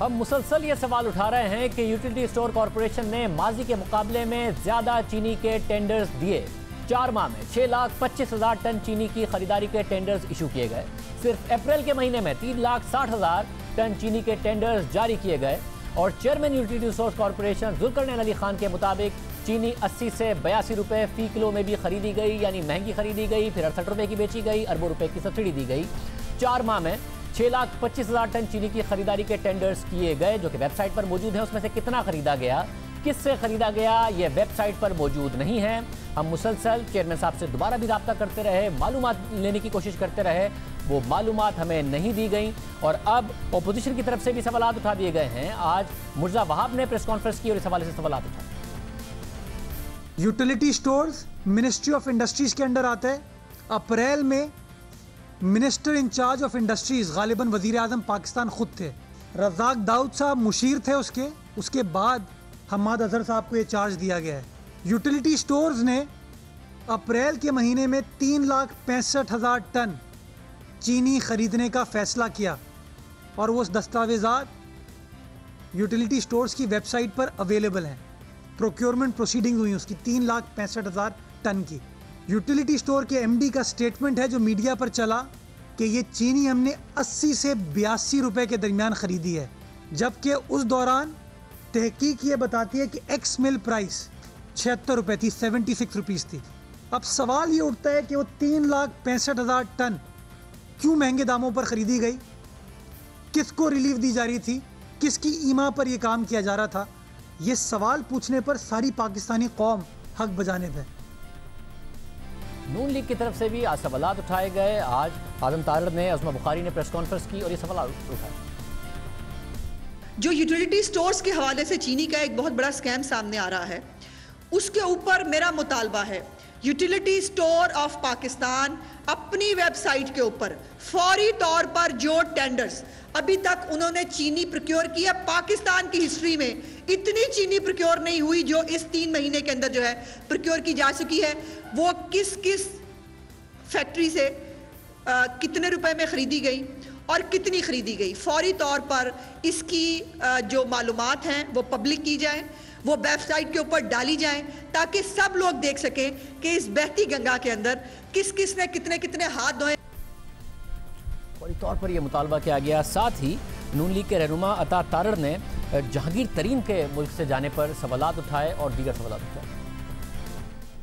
हम मुसलसल ये सवाल उठा रहे हैं कि यूटिलिटी स्टोर कॉरपोरेशन ने माजी के मुकाबले में ज़्यादा चीनी के टेंडर्स दिए चार माह में छह लाख पच्चीस हज़ार टन चीनी की खरीदारी के टेंडर्स इशू किए गए सिर्फ अप्रैल के महीने में तीन लाख साठ हज़ार टन चीनी के टेंडर्स जारी किए गए और chairman utility store corporation Zulqarnain Ali Khan के मुताबिक चीनी अस्सी से बयासी रुपए फी किलो में भी खरीदी गई यानी महंगी खरीदी गई फिर अड़सठ रुपए की बेची गई अरबों रुपए की सब्सिडी दी गई चार माह में छह लाख पच्चीस हजार टन चीनी की खरीदारी के टेंडर्स किए गए जो कि वेबसाइट पर मौजूद है उसमें से कितना खरीदा गया किससे खरीदा गया यह वेबसाइट पर मौजूद नहीं है हम मुसलसल चेयरमैन साहब से दोबारा भी रबता करते रहे मालूम लेने की कोशिश करते रहे वो मालूम हमें नहीं दी गई और अब अपोजिशन की तरफ से भी सवाल उठा दिए गए हैं आज मुर्जा वहाब ने प्रेस कॉन्फ्रेंस की और इस हवाले से सवाल उठाए utility stores ministry of industries के अंडर आते हैं अप्रैल में मिनिस्टर इंचार्ज ऑफ इंडस्ट्रीज गालिबन वजीर अजम पाकिस्तान खुद थे रजाक दाऊद साहब मुशीर थे उसके उसके बाद हमाद अजहर साहब को ये चार्ज दिया गया है यूटिलिटी स्टोर्स ने अप्रैल के महीने में तीन लाख पैंसठ हज़ार टन चीनी ख़रीदने का फ़ैसला किया और वो दस्तावेज़ा यूटिलिटी स्टोर्स की वेबसाइट पर अवेलेबल हैं प्रोक्योरमेंट प्रोसीडिंग हुई उसकी तीन लाख पैंसठ हज़ार टन की यूटिलिटी स्टोर के एमडी का स्टेटमेंट है जो मीडिया पर चला कि ये चीनी हमने 80 से बयासी रुपए के दरमियान ख़रीदी है जबकि उस दौरान तहकीक ये बताती है कि एक्स मिल प्राइस छिहत्तर रुपये थी सेवेंटी सिक्स रुपीज़ थी अब सवाल ये उठता है कि वो तीन लाख पैंसठ हज़ार टन क्यों महंगे दामों पर ख़रीदी गई किसको रिलीफ दी जा रही थी किसकी ईमा पर यह काम किया जा रहा था ये सवाल पूछने पर सारी पाकिस्तानी कौम हक बजाने पर नून लीग की तरफ से भी आज सवाल उठाए गए आज आजम तारड़ ने अजमा बुखारी ने प्रेस कॉन्फ्रेंस की और ये सवाल उठाए जो यूटिलिटी स्टोर्स के हवाले से चीनी का एक बहुत बड़ा स्कैम सामने आ रहा है उसके ऊपर मेरा मुतालबा है यूटिलिटी स्टोर ऑफ पाकिस्तान अपनी वेबसाइट के ऊपर फौरी तौर पर जो टेंडर्स अभी तक उन्होंने चीनी प्रोक्योर की है पाकिस्तान की हिस्ट्री में इतनी चीनी प्रोक्योर नहीं हुई जो इस तीन महीने के अंदर जो है प्रोक्योर की जा चुकी है वो किस किस फैक्ट्री से आ, कितने रुपए में ख़रीदी गई और कितनी ख़रीदी गई फौरी तौर पर इसकी आ, जो मालूम हैं वो पब्लिक की जाए वो वेबसाइट के ऊपर डाली जाए ताकि सब लोग देख सकें कि इस बहती गंगा के अंदर किस किस ने कितने कितने हाथ धोए फौरी तौर पर यह मुतालबा किया गया साथ ही नून लीग के रहनुमा अता तारड़ ने जहांगीर तरीन के मुल्क से जाने पर सवाल उठाए और दीगर सवाल उठाए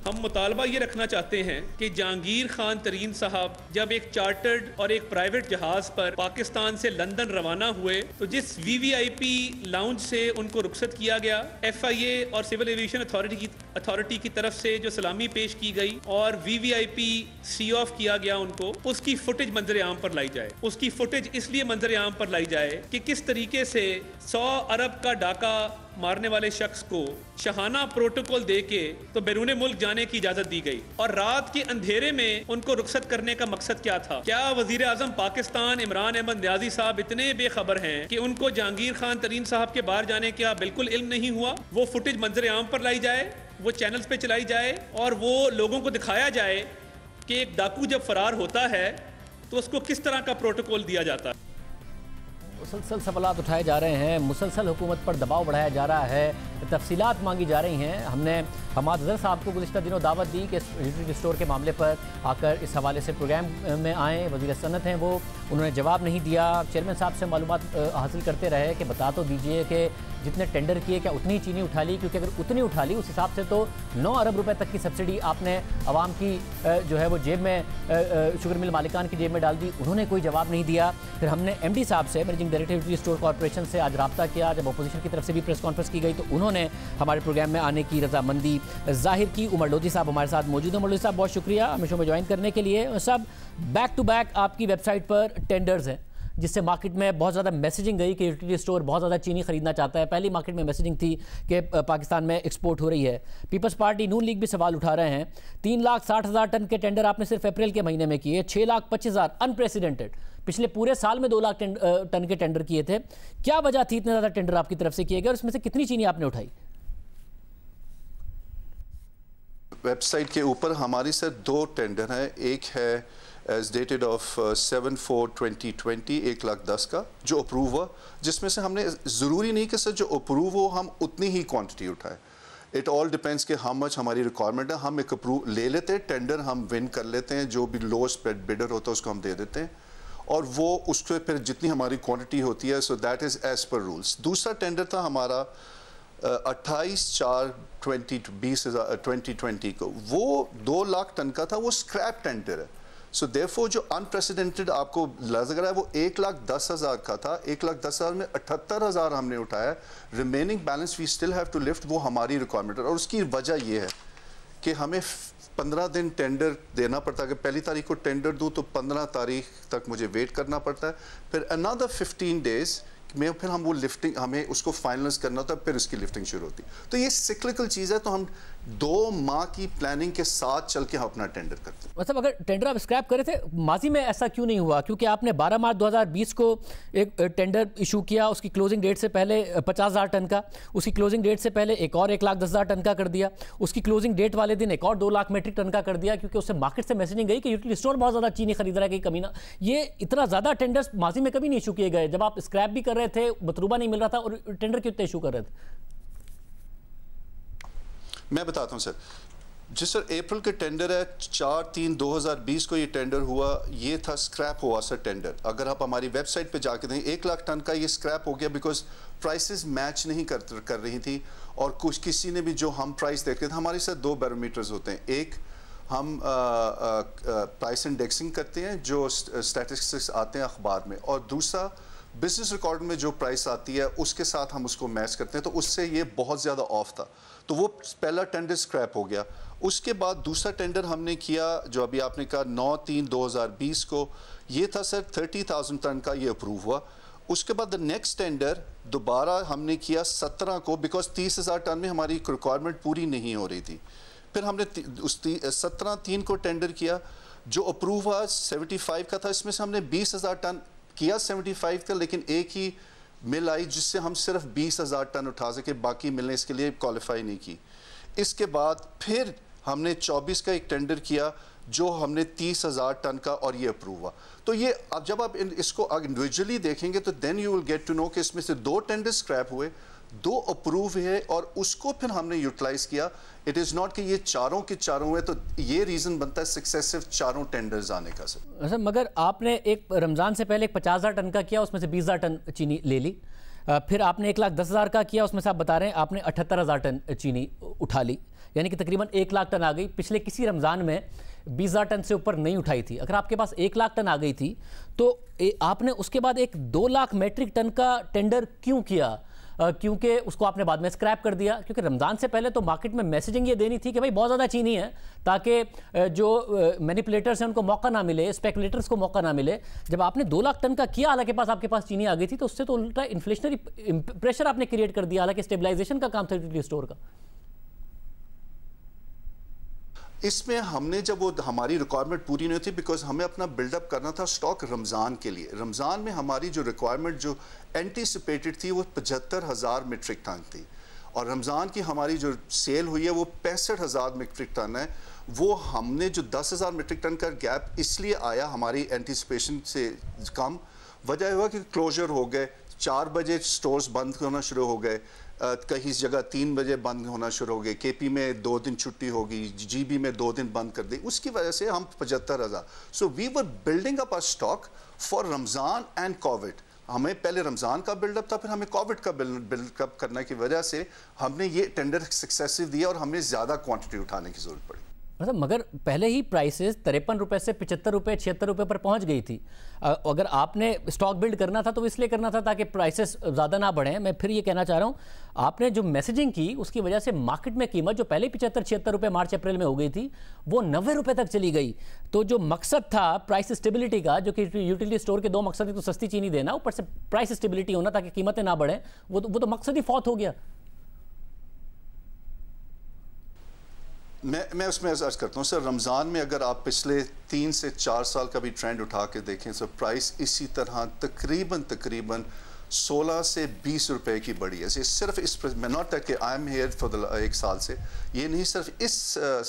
हम मुतालबा ये रखना चाहते हैं कि जहांगीर खान तरीन साहब जब एक चार्टर्ड और एक प्राइवेट जहाज पर पाकिस्तान से लंदन रवाना हुए तो जिस V V I P lounge से उनको रुखसत किया गया एफ आई ए और सिविल एविएशन अथॉरिटी की अथॉरिटी की तरफ से जो सलामी पेश की गई और वीवीआईपी सी ऑफ किया गया उनको उसकी फुटेज मंजर आम पर लाई जाए उसकी फुटेज इसलिए मंजर आम पर लाई जाए कि किस तरीके से 100 अरब का डाका मारने वाले शख्स को शहाना प्रोटोकॉल दे के तो बैरून मुल्क जाने की इजाजत दी गई और रात के अंधेरे में उनको रुखसत करने का मकसद क्या था क्या वजीर आजम पाकिस्तान इमरान अहमद न्याजी साहब इतने बेखबर हैं कि उनको जहांगीर खान तरीन साहब के बाहर जाने का बिल्कुल इल्म नहीं हुआ वो फुटेज मंजर आम पर लाई जाए वो चैनल्स पे चलाई जाए और वो लोगों को दिखाया जाए कि एक डाकू जब फरार होता है तो उसको किस तरह का प्रोटोकॉल दिया जाता है मुसलसल सवालत उठाए जा रहे हैं मुसलसल हुकूमत पर दबाव बढ़ाया जा रहा है तफसीलात मांगी जा रही हैं हमने हमाद अजहर साहब को गुजशत दिनों दावत दी कि यूटिलिटी स्टोर के मामले पर आकर इस हवाले से प्रोग्राम में आएँ वजी सनत हैं वो उन्होंने जवाब नहीं दिया चेयरमैन साहब से मालूम हासिल करते रहे कि बता तो दीजिए कि जितने टेंडर किए क्या उतनी चीनी उठा ली क्योंकि अगर उतनी उठा ली उस हिसाब से तो नौ अरब रुपए तक की सब्सिडी आपने आवाम की जो है वो जेब में शुगर मिल मालिकान की जेब में डाल दी उन्होंने कोई जवाब नहीं दिया फिर हमने एम साहब से मैनेजिंग डायरेक्टर स्टोर कॉरपोरेशन से आज रबता किया जब अपोजिशन की तरफ से भी प्रेस कॉन्फ्रेंस की गई तो उन्होंने हमारे प्रोग्राम में आने की रजामंदी जाहिर की उमर लोधी साहब हमारे साथ मौजूद हैं उमर लोधी साहब बहुत शुक्रिया हमेशों में ज्वाइन करने के लिए और सब बैक टू बैक आपकी वेबसाइट पर टेंडर्स हैं जिससे मार्केट में बहुत ज़्यादा मैसेजिंग गई कि यूटिलिटी स्टोर बहुत ज़्यादा चीनी खरीदना चाहता है पहली मार्केट में मैसेजिंग थी कि पाकिस्तान में एक्सपोर्ट हो रही है पीपल्स पार्टी नून लीग भी सवाल उठा रहे हैं तीन लाख साठ हज़ार टन के टेंडर आपने सिर्फ अप्रैल के महीने में किए छः लाख पच्चीस हज़ार अनप्रेसिडेंटेड पिछले पूरे साल में दो लाख टन के टेंडर किए थे क्या वजह थी इतने ज़्यादा टेंडर आपकी तरफ से किए गए और उसमें से कितनी चीनी आपने उठाई वेबसाइट के ऊपर हमारी सर दो टेंडर हैं एक है as dated of seven four twenty twenty एक लाख दस का जो अप्रूव हुआ जिसमें से हमने ज़रूरी नहीं कि सर जो अप्रूव हो हम उतनी ही क्वान्टिटी उठाएं इट ऑल डिपेंड्स कि हाउ मच हमारी रिक्वायरमेंट है हम एक अप्रूव ले लेते हैं टेंडर हम विन कर लेते हैं जो भी स्प्रेड बिडर होता है उसको हम दे देते हैं और वो उस पर फिर जितनी हमारी क्वान्टिटी होती है so that is as per rules दूसरा टेंडर था हमारा अट्ठाईस चार ट्वेंटी बीस हज़ार ट्वेंटी ट्वेंटी को वो दो लाख टन का था वो स्क्रैप टेंडर है सो देरफोर जो अनप्रेसिडेंटेड आपको लग रहा है वो एक लाख दस हज़ार का था एक लाख दस हज़ार में अठहत्तर हज़ार हमने उठाया remaining balance we still have to lift वो हमारी रिक्वायरमेंट है और उसकी वजह ये है कि हमें पंद्रह दिन टेंडर देना पड़ता है अगर पहली तारीख को टेंडर दूँ तो पंद्रह तारीख तक मुझे वेट करना पड़ता है फिर अनदर फिफ्टीन डेज़ में फिर हम वो लिफ्टिंग हमें उसको फाइनलाइज करना होता है फिर उसकी लिफ्टिंग शुरू होती है तो ये सिक्लिकल चीज़ है तो हम दो माह की प्लानिंग के साथ चल के हम अपना टेंडर करते हैं मतलब अगर टेंडर आप स्क्रैप करे थे माजी में ऐसा क्यों नहीं हुआ क्योंकि आपने 12 मार्च 2020 को एक टेंडर इशू किया उसकी क्लोजिंग डेट से पहले पचास हज़ार टन का उसकी क्लोजिंग डेट से पहले एक और एक लाख दस हज़ार टन का कर दिया उसकी क्लोजिंग डेट वाले दिन एक और दो लाख मेट्रिक टन का कर दिया क्योंकि उससे मार्केट से मैसेजिंग गई कि यूटिलिटी स्टोर बहुत ज़्यादा चीनी खरीद रहा है कहीं कमी ना ये इतना ज़्यादा टेंडर्स माजी में कभी नहीं इशू किए गए जब आप स्क्रैप भी कर रहे थे मतलूबा नहीं मिल रहा था और टेंडर क्यों इतने इशू कर रहे थे मैं बताता हूँ सर जी सर अप्रैल के टेंडर है चार तीन 2020 को ये टेंडर हुआ ये था स्क्रैप हुआ सर टेंडर अगर आप हमारी वेबसाइट पे जाके दें एक लाख टन का ये स्क्रैप हो गया बिकॉज प्राइसेस मैच नहीं कर कर रही थी और कुछ किसी ने भी जो हम प्राइस देख रहे थे हमारे साथ दो बैरोमीटर्स होते हैं एक हम आ, आ, आ, प्राइस इंडेक्सिंग करते हैं जो स्टैटिस्टिक्स आते हैं अखबार में और दूसरा बिजनेस रिकॉर्ड में जो प्राइस आती है उसके साथ हम उसको मैच करते हैं तो उससे ये बहुत ज़्यादा ऑफ था तो वो पहला टेंडर स्क्रैप हो गया उसके बाद दूसरा टेंडर हमने किया जो अभी आपने कहा नौ तीन बीस को ये था सर थर्टी थाउजेंड टन का ये अप्रूव हुआ उसके बाद द नेक्स्ट टेंडर दोबारा हमने किया सत्रह को बिकॉज तीस हज़ार टन में हमारी रिक्वायरमेंट पूरी नहीं हो रही थी फिर हमने उस सत्रह तीन को टेंडर किया जो अप्रूव हुआ सेवेंटी फाइव का था इसमें से हमने बीस हज़ार टन किया 75 का लेकिन एक ही मिल आई जिससे हम सिर्फ बीस हज़ार टन उठा सके बाकी ने इसके लिए क्वालिफाई नहीं की इसके बाद फिर हमने 24 का एक टेंडर किया जो हमने तीस हज़ार टन का और ये अप्रूव हुआ तो ये अब जब आप इसको इंडिविजुअली देखेंगे तो then you will get to know कि इसमें से दो टेंडर स्क्रैप हुए दो अप्रूव है और उसको फिर हमने यूटिलाइज किया इट इज़ नॉट कि ये चारों के चारों हुए तो ये रीज़न बनता है सक्सेसिव चारों टेंडर्स आने का सर अच्छा मगर आपने एक रमज़ान से पहले एक पचास हज़ार टन का किया उसमें से बीस हज़ार टन चीनी ले ली फिर आपने एक लाख दस हज़ार का किया उसमें से आप बता रहे हैं आपने अठहत्तर हज़ार टन चीनी उठा ली यानी कि तकरीबन एक लाख टन आ गई पिछले किसी रमज़ान में बीस हज़ार टन से ऊपर नहीं उठाई थी अगर आपके पास एक लाख टन आ गई थी तो आपने उसके बाद एक दो लाख मेट्रिक टन का टेंडर क्यों किया क्योंकि उसको आपने बाद में स्क्रैप कर दिया क्योंकि रमज़ान से पहले तो मार्केट में मैसेजिंग ये देनी थी कि भाई बहुत ज़्यादा चीनी है ताकि जो मैनिपुलेटर्स हैं उनको मौका ना मिले स्पेकुलेटर्स को मौका ना मिले जब आपने दो लाख टन का किया हालांकि पास आपके पास चीनी आ गई थी तो उससे तो उल्टा इन्फ्लेशनरी प्रेशर आपने क्रिएट कर दिया हालांकि स्टेबलाइजेशन का काम था स्टोर का इसमें हमने जब वो हमारी रिक्वायरमेंट पूरी नहीं थी बिकॉज हमें अपना बिल्डअप करना था स्टॉक रमज़ान के लिए रमज़ान में हमारी जो रिक्वायरमेंट जो एंटिसिपेटेड थी वो पचहत्तर हज़ार मीट्रिक टन थी और रमज़ान की हमारी जो सेल हुई है वो पैंसठ हज़ार मीट्रिक टन है वो हमने जो दस हज़ार मीट्रिक टन का गैप इसलिए आया हमारी एंटिसिपेशन से कम वजह हुआ कि क्लोजर हो गए चार बजे स्टोर्स बंद होना शुरू हो गए कहीं जगह तीन बजे बंद होना शुरू हो गए के पी में दो दिन छुट्टी होगी जीबी में दो दिन बंद कर दी उसकी वजह से हम पचहत्तर हज़ार so we were building up our stock for Ramzan and Covid हमें पहले रमज़ान का बिल्डअप था फिर हमें कोविड का बिल्डअप करने की वजह से हमने ये टेंडर सक्सेसिव दिया और हमें ज़्यादा क्वान्टिटी उठाने की ज़रूरत पड़ी मतलब मगर पहले ही प्राइसेस तिरपन रुपये से पचहत्तर रुपये छिहत्तर रुपये पर पहुंच गई थी अगर आपने स्टॉक बिल्ड करना था तो इसलिए करना था ताकि प्राइसेस ज़्यादा ना बढ़ें मैं फिर ये कहना चाह रहा हूँ आपने जो मैसेजिंग की उसकी वजह से मार्केट में कीमत जो पहले पिचहत्तर छिहत्तर रुपये मार्च अप्रैल में हो गई थी वो नब्बे रुपये तक चली गई तो जो मकसद था प्राइस स्टेबिलिटी का जो कि यूटिलिटी स्टोर के दो मकसद थे तो सस्ती चीनी देना ऊपर से प्राइस स्टेबिलिटी होना ताकि कीमतें ना बढ़ें वो तो वो तो मकसद ही फौत हो गया मैं मैं उसमें अर्ज करता हूँ सर रमज़ान में अगर आप पिछले तीन से चार साल का भी ट्रेंड उठा के देखें सर प्राइस इसी तरह तकरीबन तकरीबन 16 से 20 रुपए की बढ़ी है सिर्फ इस not that I am here for एक साल से ये नहीं सिर्फ इस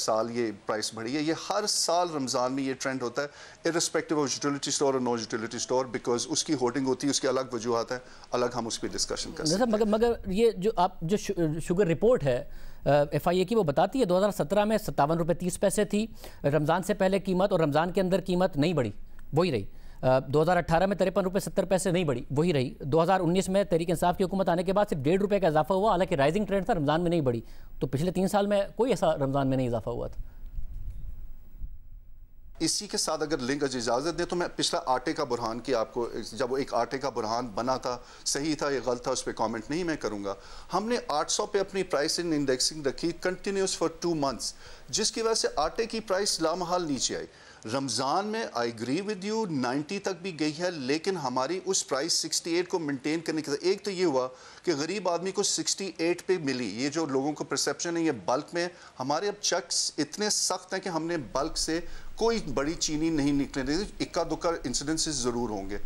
साल ये प्राइस बढ़ी है ये हर साल रमज़ान में ये ट्रेंड होता है इरस्पेक्टिव ऑफ यूटिलिटी स्टोर और नॉन यूटिलिटी स्टोर बिकॉज उसकी होर्डिंग होती है उसकी अलग वजूहत है अलग हम उस पर डिस्कशन कर सकते हैं मगर मगर ये जो आप जो शुगर रिपोर्ट है एफ आई ए की वो बताती है दो हज़ार सत्रह में सत्तावन रुपये तीस पैसे थी रमज़ान से पहले कीमत और रमज़ान के अंदर कीमत नहीं बढ़ी वही रही 2018 में तिरपन रुपये सत्तर पैसे नहीं बढ़ी वही रही 2019 में तहरीक इंसाफ की हुकूमत आने के बाद सिर्फ डेढ़ रुपये का इजाफा हुआ हालांकि राइजिंग ट्रेंड था रमज़ान में नहीं बढ़ी तो पिछले तीन साल में कोई ऐसा रमज़ान में नहीं इजाफा हुआ था इसी के साथ अगर लिंक इजाज़त दें तो मैं पिछला आटे का बुरहान की आपको जब वो एक आटे का बुरहान बना था सही था या गलत था उस पर कॉमेंट नहीं मैं करूँगा हमने 800 पे अपनी प्राइस इन इंडेक्सिंग रखी कंटिन्यूस फॉर टू मंथ्स जिसकी वजह से आटे की प्राइस लामहाल नीचे आई रमज़ान में आई एग्री विद यू 90 तक भी गई है लेकिन हमारी उस प्राइस 68 को मेंटेन करने के साथ एक तो ये हुआ कि गरीब आदमी को 68 पे मिली ये जो लोगों को परसेप्शन है ये बल्क में हमारे अब चक्स इतने सख्त हैं कि हमने बल्क से कोई बड़ी चीनी नहीं निकलने इक्का दुक्का इंसिडेंसेस ज़रूर होंगे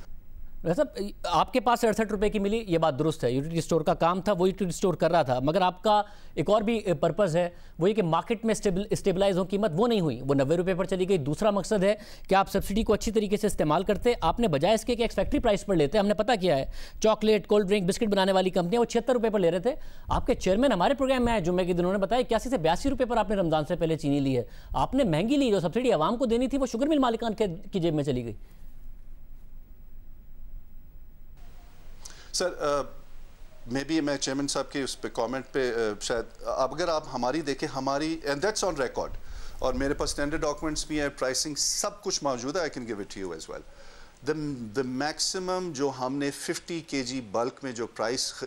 साहब आपके पास अड़सठ रुपये की मिली ये बात दुरुस्त है यूटिलिटी स्टोर का काम था वो यूटिलिटी स्टोर कर रहा था मगर आपका एक और भी पर्पज़ है वो ये कि मार्केट में स्टेबलाइज हो कीमत वो नहीं हुई वो नब्बे रुपये पर चली गई दूसरा मकसद है कि आप सब्सिडी को अच्छी तरीके से इस्तेमाल करते आपने बजाय इसके कि फैक्ट्री प्राइस पर लेते हमने पता किया है चॉकलेट कोल्ड ड्रिंक बिस्किट बनाने वाली कंपनियाँ वो छिहत्तर रुपये पर ले रहे थे आपके चेयरमैन हमारे प्रोग्राम में आए जुम्मे के दिन उन्होंने बताया इक्यासी से बयासी रुपये पर आपने रमजान से पहले चीनी ली है आपने महंगी ली जो सब्सिडी आवाम को देनी थी वो शुगर मिल मालिकान के जेब में चली गई सर मे बी मैं चेयरमैन साहब के उस पर कॉमेंट पे uh, शायद अब अगर आप हमारी देखें हमारी एंड दैट्स ऑन रिकॉर्ड और मेरे पास स्टैंडर्ड डॉक्यूमेंट्स भी हैं प्राइसिंग सब कुछ मौजूद है I can give it you as well the the maximum जो हमने 50 के जी बल्क में जो प्राइस uh,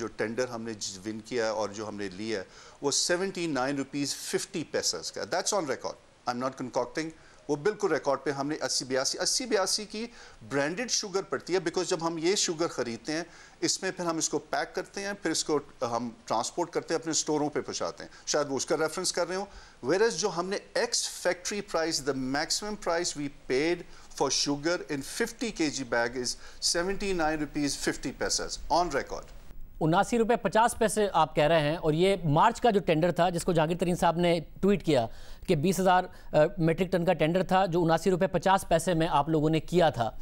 जो टेंडर हमने विन किया है और जो हमने लिया है वो सेवेंटी नाइन रुपीज़ फिफ्टी पैसा का that's on record I am not concocting वो बिल्कुल रिकॉर्ड पे हमने अस्सी बयासी अस्सी बयासी की ब्रांडेड शुगर पड़ती है बिकॉज जब हम ये शुगर ख़रीदते हैं इसमें फिर हम इसको पैक करते हैं फिर इसको हम ट्रांसपोर्ट करते हैं अपने स्टोरों पे पहुंचाते हैं शायद वो उसका रेफरेंस कर रहे हो वेर एज जो हमने ex factory price the maximum price we paid for sugar in fifty K G bag is seventy nine rupees fifty paise on record उनासी रुपये पचास पैसे आप कह रहे हैं और ये मार्च का जो टेंडर था जिसको जागीर तरीन साहब ने ट्वीट किया कि बीस हज़ार मेट्रिक टन का टेंडर था जो उनासी रुपये पचास पैसे में आप लोगों ने किया था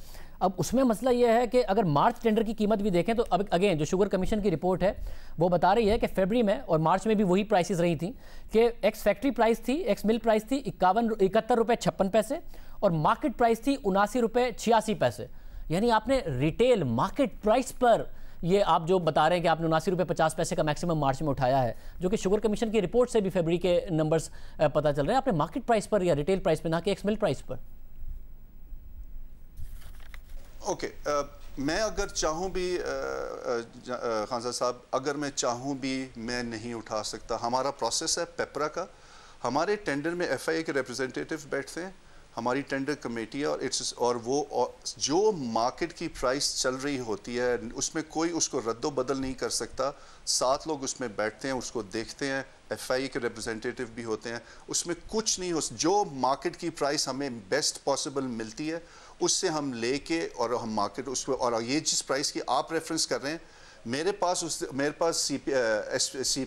अब उसमें मसला यह है कि अगर मार्च टेंडर की कीमत भी देखें तो अब अगेन जो शुगर कमीशन की रिपोर्ट है वो बता रही है कि फेबरी में और मार्च में भी वही प्राइस रही थी कि एक्स फैक्ट्री प्राइस थी एक्स मिल प्राइस थी इक्यावन इकहत्तर रुपये छप्पन पैसे और मार्केट प्राइस थी उनासी रुपये छियासी पैसे यानी आपने रिटेल मार्केट प्राइस पर ये आप जो बता रहे हैं कि आपने उनासी रुपये पचास पैसे का मैक्सिमम मार्च में उठाया है जो कि शुगर कमीशन की रिपोर्ट से भी फेबरी के नंबर्स पता चल रहे हैं आपने मार्केट प्राइस पर या रिटेल प्राइस पर ना कि एक्स मिल प्राइस पर ओके मैं अगर चाहूं भी खान साहब अगर मैं चाहूं भी मैं नहीं उठा सकता हमारा प्रोसेस है पेपरा का हमारे टेंडर में एफआईए के रिप्रेजेंटेटिव बैठते हैं हमारी टेंडर कमेटी है और इट्स और वो और जो मार्केट की प्राइस चल रही होती है उसमें कोई उसको रद्दोबदल नहीं कर सकता सात लोग उसमें बैठते हैं उसको देखते हैं एफआई के रिप्रेजेंटेटिव भी होते हैं उसमें कुछ नहीं हो जो मार्केट की प्राइस हमें बेस्ट पॉसिबल मिलती है उससे हम लेके और हम मार्केट उसको और ये जिस प्राइस की आप रेफरेंस कर रहे हैं मेरे पास उस मेरे पास सी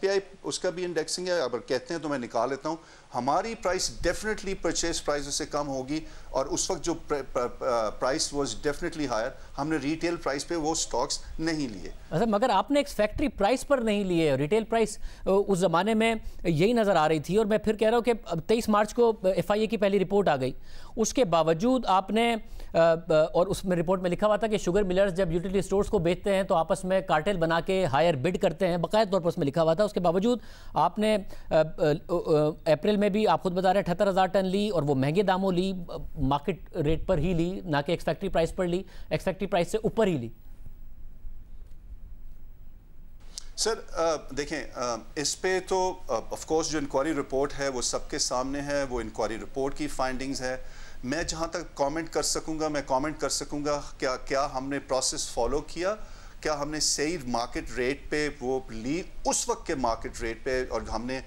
पी आई उसका भी इंडेक्सिंग है अगर कहते हैं तो मैं निकाल लेता हूँ हमारी प्राइस डेफिनेटली परचेज प्राइस से कम होगी और उस वक्त जो प्राइस वाज डेफिनेटली हायर हमने रिटेल प्राइस पे वो स्टॉक्स नहीं लिए अच्छा मगर आपने एक फैक्ट्री प्राइस पर नहीं लिए रिटेल प्राइस uh, उस ज़माने में यही नज़र आ रही थी और मैं फिर कह रहा हूँ कि तेईस मार्च को एफ uh, की पहली रिपोर्ट आ गई उसके बावजूद आपने uh, और उसमें रिपोर्ट में लिखा हुआ था कि शुगर मिलर्स जब यूटिलिटी स्टोर्स को बेचते हैं तो आपस में कार्टेल बना के हायर बिड करते हैं बकायदा तौर पर उसमें लिखा हुआ था उसके बावजूद आपने अप्रैल में भी आप खुद बता रहे अठहत्तर हज़ार टन ली और वो महंगे दामों ली मार्केट रेट पर ही ली ना कि एक्सपेक्टिव प्राइस पर ली एक्सपेक्टिव प्राइस से ऊपर ही ली सर देखें इस पे तो ऑफ कोर्स जो इंक्वायरी रिपोर्ट है वो सबके सामने है वो इंक्वायरी रिपोर्ट की फाइंडिंग्स है मैं जहां तक कमेंट कर सकूंगा मैं कमेंट कर सकूंगा क्या क्या हमने प्रोसेस फॉलो किया क्या हमने सही मार्केट रेट पे वो ली उस वक्त के मार्केट रेट पे और हमने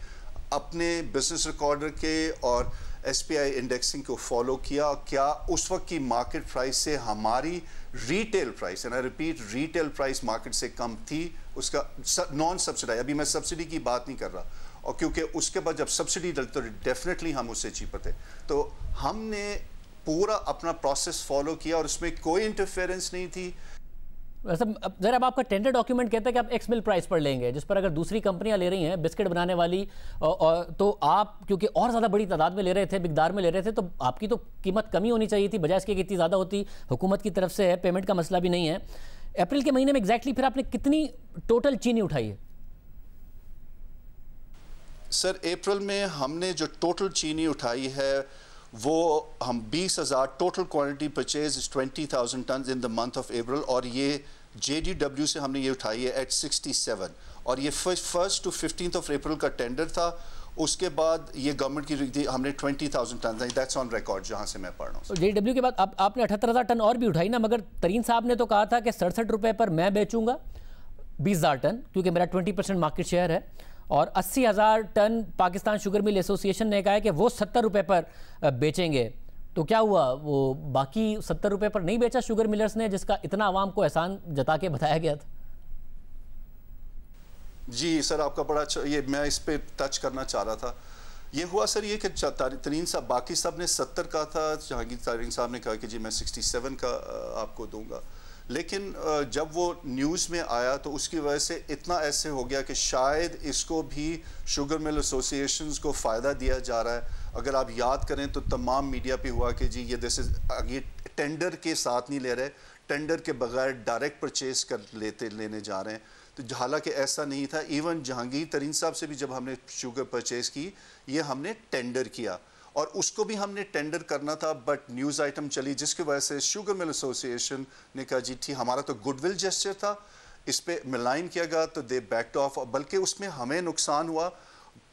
अपने बिजनेस रिकॉर्डर के और एस इंडेक्सिंग को फॉलो किया क्या उस वक्त की मार्केट प्राइस से हमारी retail price and I repeat retail price market से कम थी उसका नॉन सब्सिडाइज अभी मैं सब्सिडी की बात नहीं कर रहा और क्योंकि उसके बाद जब सब्सिडी डलती तो डेफिनेटली हम उससे चीपर थे तो हमने पूरा अपना प्रोसेस फॉलो किया और उसमें कोई इंटरफेरेंस नहीं थी जरा अब आपका टेंडर डॉक्यूमेंट कहता है कि आप एक्स मिल प्राइस पर लेंगे जिस पर अगर दूसरी कंपनियां ले रही हैं बिस्किट बनाने वाली तो आप क्योंकि और ज़्यादा बड़ी तादाद में ले रहे थे बिकदार में ले रहे थे तो आपकी तो कीमत कमी होनी चाहिए थी बजाय इसके कितनी ज़्यादा होती हुकूमत की तरफ से है पेमेंट का मसला भी नहीं है अप्रैल के महीने में एग्जैक्टली फिर आपने कितनी टोटल चीनी उठाई है सर अप्रैल में हमने जो टोटल चीनी उठाई है वो हम बीस हज़ार total quantity purchase is twenty thousand ton in the month of April और ये जे डी डब्ल्यू से हमने ये उठाई है एट सिक्सटी सेवन और ये first to fifteen of April का टेंडर था उसके बाद ये गवर्नमेंट की हमने twenty thousand ton that's on record जहाँ से मैं पढ़ रहा हूँ जे तो डब्ल्यू के बाद आप, आपने अठहत्तर हज़ार टन और भी उठाई ना मगर तरीन साहब ने तो कहा था कि सड़सठ रुपये पर मैं बेचूंगा बीस हज़ार टन क्योंकि मेरा ट्वेंटी परसेंट मार्केट शेयर है और अस्सी हज़ार ton Pakistan sugar mill association ने कहा है कि वो सत्तर रुपये पर बेचेंगे तो क्या हुआ वो बाकी सत्तर रुपये पर नहीं बेचा शुगर मिलर्स ने जिसका इतना आवाम को एहसान जता के बताया गया था जी सर आपका बड़ा अच्छा ये मैं इस पर टच करना चाह रहा था ये हुआ सर ये कि तारीन साहब बाकी सब ने सत्तर का था जहांगीर तारीन साहब ने कहा कि जी मैं सिक्सटी सेवन का आपको दूंगा लेकिन जब वो न्यूज़ में आया तो उसकी वजह से इतना ऐसे हो गया कि शायद इसको भी शुगर मिल एसोसिएशन को फ़ायदा दिया जा रहा है अगर आप याद करें तो तमाम मीडिया पे हुआ कि जी ये दिस इज़ ये टेंडर के साथ नहीं ले रहे टेंडर के बगैर डायरेक्ट परचेज कर लेते लेने जा रहे हैं तो हालांकि ऐसा नहीं था इवन जहांगीर तरीन साहब से भी जब हमने शुगर परचेज़ की ये हमने टेंडर किया और उसको भी हमने टेंडर करना था बट न्यूज़ आइटम चली जिसकी वजह से शुगर मिल एसोसिएशन ने कहा जी ठीक हमारा तो गुडविल जेस्चर था इस पर मिलाइन किया गया तो दे बैक्ट ऑफ बल्कि उसमें हमें नुकसान हुआ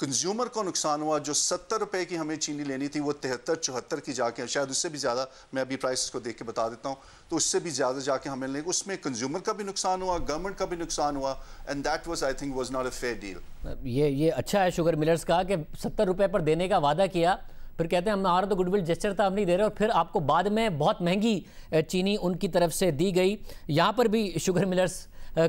कंज्यूमर को नुकसान हुआ जो सत्तर रुपए की हमें चीनी लेनी थी वो तिहत्तर चौहत्तर की जाके शायद उससे भी ज़्यादा मैं अभी प्राइस को देख के बता देता हूँ तो उससे भी ज़्यादा जाके हमें लेंगे उसमें कंज्यूमर का भी नुकसान हुआ गवर्नमेंट का भी नुकसान हुआ and that was I think was not a fair deal ये ये अच्छा है शुगर मिलर्स का कि सत्तर रुपये पर देने का वादा किया फिर कहते हैं हमारा तो गुडविल जेस्टर था हम नहीं दे रहे और फिर आपको बाद में बहुत महंगी चीनी उनकी तरफ से दी गई यहाँ पर भी शुगर मिलर्स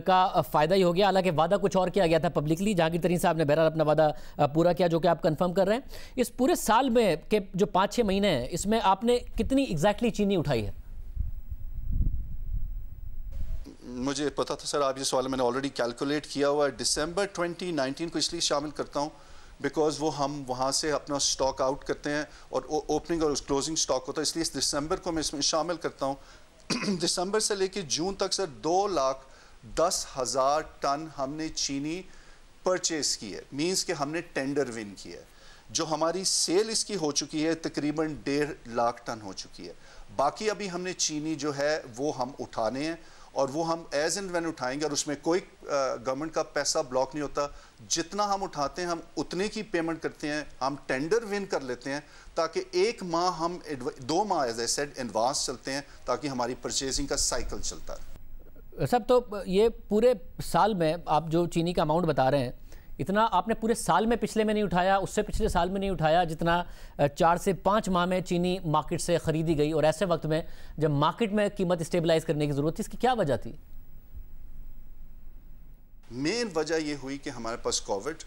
का फ़ायदा ही हो गया हालांकि वादा कुछ और किया गया था पब्लिकली की तरीन साहब ने बहरहाल अपना वादा पूरा किया जो कि आप कंफर्म कर रहे हैं इस पूरे साल में के जो पाँच छः महीने हैं इसमें आपने कितनी एग्जैक्टली चीनी उठाई है मुझे पता था सर आप ये सवाल मैंने ऑलरेडी कैलकुलेट किया हुआ है दिसंबर 2019 को इसलिए शामिल करता हूँ बिकॉज वो हम वहाँ से अपना स्टॉक आउट करते हैं और ओपनिंग और क्लोजिंग स्टॉक होता है इसलिए इस दिसंबर को मैं इसमें शामिल करता हूँ दिसंबर से लेकर जून तक सर दो लाख दस हज़ार टन हमने चीनी परचेज़ की है मीन्स कि हमने टेंडर विन किया है जो हमारी सेल इसकी हो चुकी है तकरीबन डेढ़ लाख टन हो चुकी है बाकी अभी हमने चीनी जो है वो हम उठाने हैं और वो हम एज एंड वैन उठाएंगे और उसमें कोई गवर्नमेंट का पैसा ब्लॉक नहीं होता जितना हम उठाते हैं हम उतने की पेमेंट करते हैं हम टेंडर विन कर लेते हैं ताकि एक माह हम दो माह एज ए सेड एडवांस चलते हैं ताकि हमारी परचेजिंग का साइकिल चलता रहे सब तो ये पूरे साल में आप जो चीनी का अमाउंट बता रहे हैं इतना आपने पूरे साल में पिछले में नहीं उठाया उससे पिछले साल में नहीं उठाया जितना चार से पाँच माह में चीनी मार्केट से ख़रीदी गई और ऐसे वक्त में जब मार्केट में कीमत स्टेबलाइज करने की ज़रूरत थी इसकी क्या वजह थी मेन वजह ये हुई कि हमारे पास कोविड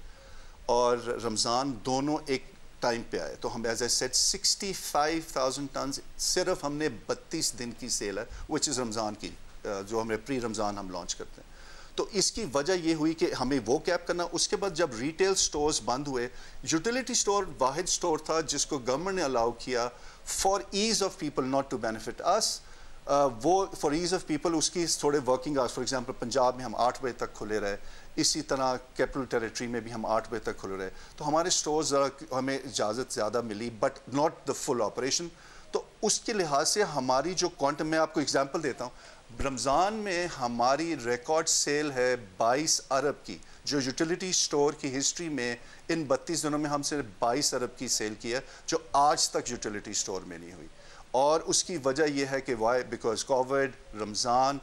और रमज़ान दोनों एक टाइम पे आए तो हम as a set thousand ton सिर्फ हमने बत्तीस दिन की सेल है विच इज़ रमज़ान की जो हमने प्री रमज़ान हम लॉन्च करते हैं तो इसकी वजह ये हुई कि हमें वो कैप करना उसके बाद जब रिटेल स्टोर्स बंद हुए यूटिलिटी स्टोर वाहिद स्टोर था जिसको गवर्नमेंट ने अलाउ किया for ease of people not to benefit us वो फॉर ईज ऑफ पीपल उसकी थोड़े working hours for example Punjab में हम आठ बजे तक खुले रहे इसी तरह कैपिटल टेरिटरी में भी हम आठ बजे तक खुले रहे तो हमारे स्टोर्स ज़रा हमें इजाज़त ज़्यादा मिली but not the full operation तो उसके लिहाज से हमारी जो क्वांटम मैं आपको एग्जांपल देता हूँ रमज़ान में हमारी रिकॉर्ड सेल है 22 अरब की जो यूटिलिटी स्टोर की हिस्ट्री में इन 32 दिनों में हम सिर्फ 22 अरब की सेल की है जो आज तक यूटिलिटी स्टोर में नहीं हुई और उसकी वजह यह है कि why because covid Ramzan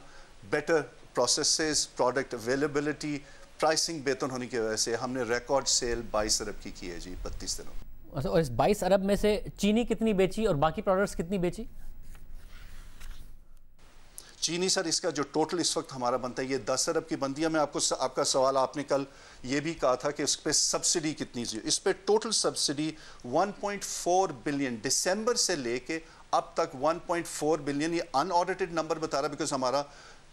better process product availability pricing बेहतर होने की वजह से हमने रिकॉर्ड सेल 22 अरब की की है जी बत्तीस दिनों अच्छा, और इस 22 अरब में से चीनी कितनी बेची और बाकी प्रोडक्ट्स कितनी बेची चीनी सर इसका जो टोटल इस वक्त हमारा बनता है ये दस अरब की बनती है मैं आपको स, आपका सवाल आपने कल ये भी कहा था कि इस पर सब्सिडी कितनी चाहिए इस पर टोटल सब्सिडी 1.4 बिलियन दिसंबर से लेके अब तक 1.4 बिलियन ये अनऑडिटेड नंबर बता रहा बिकॉज हमारा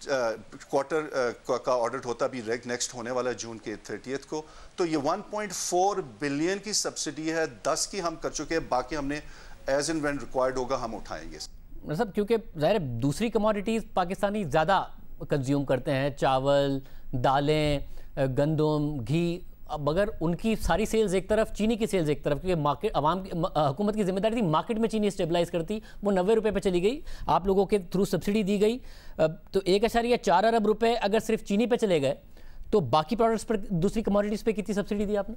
क्वार्टर uh, uh, का ऑडिट होता भी रेग नेक्स्ट होने वाला जून के थर्टियथ को तो ये 1.4 बिलियन की सब्सिडी है 10 की हम कर चुके हैं बाकी हमने एज एंड वेन रिक्वायर्ड होगा हम उठाएंगे सब मतलब क्योंकि ज़ाहिर दूसरी कमोडिटीज़ पाकिस्तानी ज़्यादा कंज्यूम करते हैं चावल दालें गंदम घी मगर उनकी सारी सेल्स एक तरफ चीनी की सेल्स एक तरफ क्योंकि मार्केट अवाम हुकूमत की जिम्मेदारी थी मार्केट में चीनी स्टेबलाइज करती वो नब्बे रुपये पर चली गई आप लोगों के थ्रू सब्सिडी दी गई तो एक या अच्छा चार अरब रुपये अगर सिर्फ चीनी पर चले गए तो बाकी प्रोडक्ट्स पर दूसरी कमोडिटीज़ पर कितनी सब्सिडी दी आपने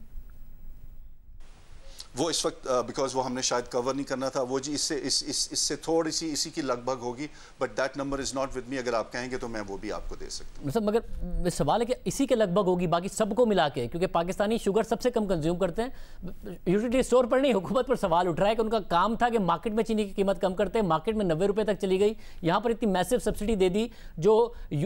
वो इस वक्त बिकॉज वो हमने शायद कवर नहीं करना था वो जी इससे इस इस इससे थोड़ी सी इसी की लगभग होगी but that number is not with me अगर आप कहेंगे तो मैं वो भी आपको दे सकता हूँ मतलब मगर सवाल है कि इसी के लगभग होगी बाकी सबको मिला के क्योंकि पाकिस्तानी शुगर सबसे कम कंज्यूम करते हैं यूटिलिटी स्टोर पर नहीं हुकूमत पर सवाल उठ रहा है कि उनका काम था कि मार्केट में चीनी की कीमत कम करते हैं मार्केट में नब्बे रुपये तक चली गई यहाँ पर इतनी मैसिव सब्सिडी दे दी जो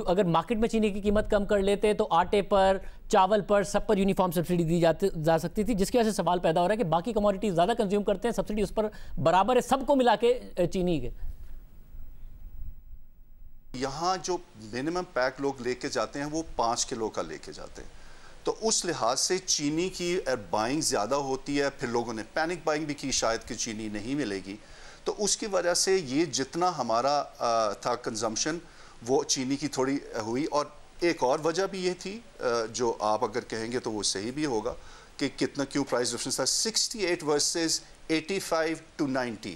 अगर मार्केट में चीनी की कीमत कम कर लेते तो आटे पर चावल पर सब पर यूनिफॉर्म सब्सिडी दी जाती जा सकती थी जिसकी वजह से सवाल पैदा हो रहा है कि बाकी कमोडिटीज़ ज़्यादा कंज्यूम करते हैं सब्सिडी उस पर बराबर है सबको मिला के चीनी के यहाँ जो मिनिमम पैक लोग लेके जाते हैं वो पाँच किलो का लेके जाते हैं तो उस लिहाज से चीनी की बाइंग ज़्यादा होती है फिर लोगों ने पैनिक बाइंग भी की शायद कि चीनी नहीं मिलेगी तो उसकी वजह से ये जितना हमारा था कंजम्पशन वो चीनी की थोड़ी हुई और एक और वजह भी ये थी जो आप अगर कहेंगे तो वो सही भी होगा कि कितना क्यों प्राइस डिफरेंस था 68 वर्सेज एटी टू 90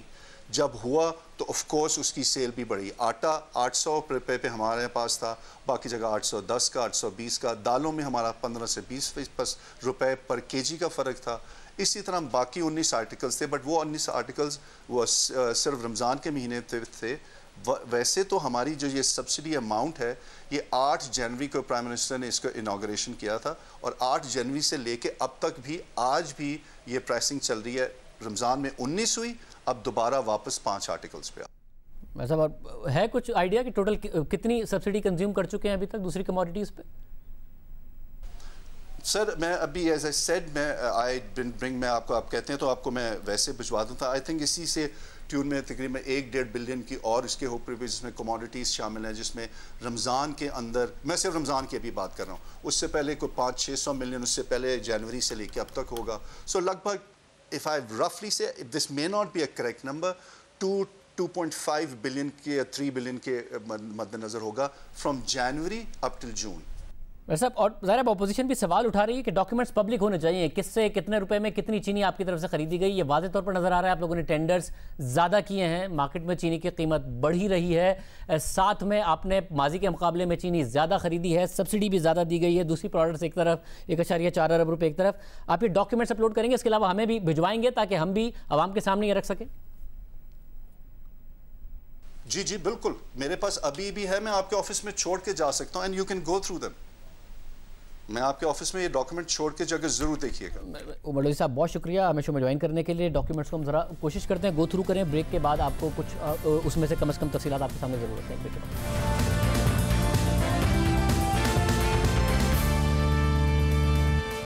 जब हुआ तो ऑफ कोर्स उसकी सेल भी बढ़ी आटा 800 रुपए पर हमारे पास था बाकी जगह 810 का 820 का दालों में हमारा 15 से 20 रुपए पर केजी का फ़र्क था इसी तरह बाकी 19 आर्टिकल्स थे बट वो 19 आर्टिकल्स वो सिर्फ रमज़ान के महीने थे वैसे तो हमारी जो ये सब्सिडी अमाउंट है ये 8 जनवरी को प्राइम मिनिस्टर ने इसको इनाग्रेशन किया था और 8 जनवरी से लेके अब तक भी आज भी ये प्राइसिंग चल रही है रमज़ान में 19 हुई अब दोबारा वापस पाँच आर्टिकल्स पे आ है कुछ आइडिया कि टोटल कितनी सब्सिडी कंज्यूम कर चुके हैं अभी तक दूसरी कमोडिटीज़ पे सर मैं अभी एज आई सेड मैं आई ब्रिंग मैं आपको आप कहते हैं तो आपको मैं वैसे भिजवा दूँ था आई थिंक इसी से ट्यून में तकरीबन एक डेढ़ बिलियन की और इसके ऊपर भी जिसमें कमोडिटीज़ शामिल हैं जिसमें रमज़ान के अंदर मैं सिर्फ रमज़ान की अभी बात कर रहा हूँ उससे पहले कोई पाँच छः सौ मिलियन उससे पहले जनवरी से लेके अब तक होगा सो so, लगभग इफ़ आई रफली say this may not be a correct number to 2.5 billion के या 3 बिलियन के मद्देनज़र होगा from January up till June वैसे और ज़ाहिर अपोजिशन भी सवाल उठा रही है कि डॉक्यूमेंट्स पब्लिक होने चाहिए किससे कितने रुपए में कितनी चीनी आपकी तरफ से खरीदी गई ये वाजे तौर पर नज़र आ रहा है आप लोगों ने टेंडर्स ज़्यादा किए हैं मार्केट में चीनी की कीमत बढ़ ही रही है साथ में आपने माजी के मुकाबले में चीनी ज़्यादा खरीदी है सब्सिडी भी ज़्यादा दी गई है दूसरी प्रोडक्ट्स एक तरफ एक चार अरब रुपये एक तरफ आप ये डॉक्यूमेंट्स अपलोड करेंगे इसके अलावा हमें भी भिजवाएंगे ताकि हम भी आवाम के सामने ये रख सकें जी जी बिल्कुल मेरे पास अभी भी है मैं आपके ऑफिस में छोड़ के जा सकता हूँ and you can go through them मैं आपके ऑफिस में ये डॉक्यूमेंट छोड़ के जगह जरूर देखिएगा उमरली साहब बहुत शुक्रिया हमें शो में ज्वाइन करने के लिए डॉक्यूमेंट्स को हम जरा कोशिश करते हैं गो थ्रू करें ब्रेक के बाद आपको कुछ उसमें से कम अज़ कम तफसीत आपके सामने जरूर रखें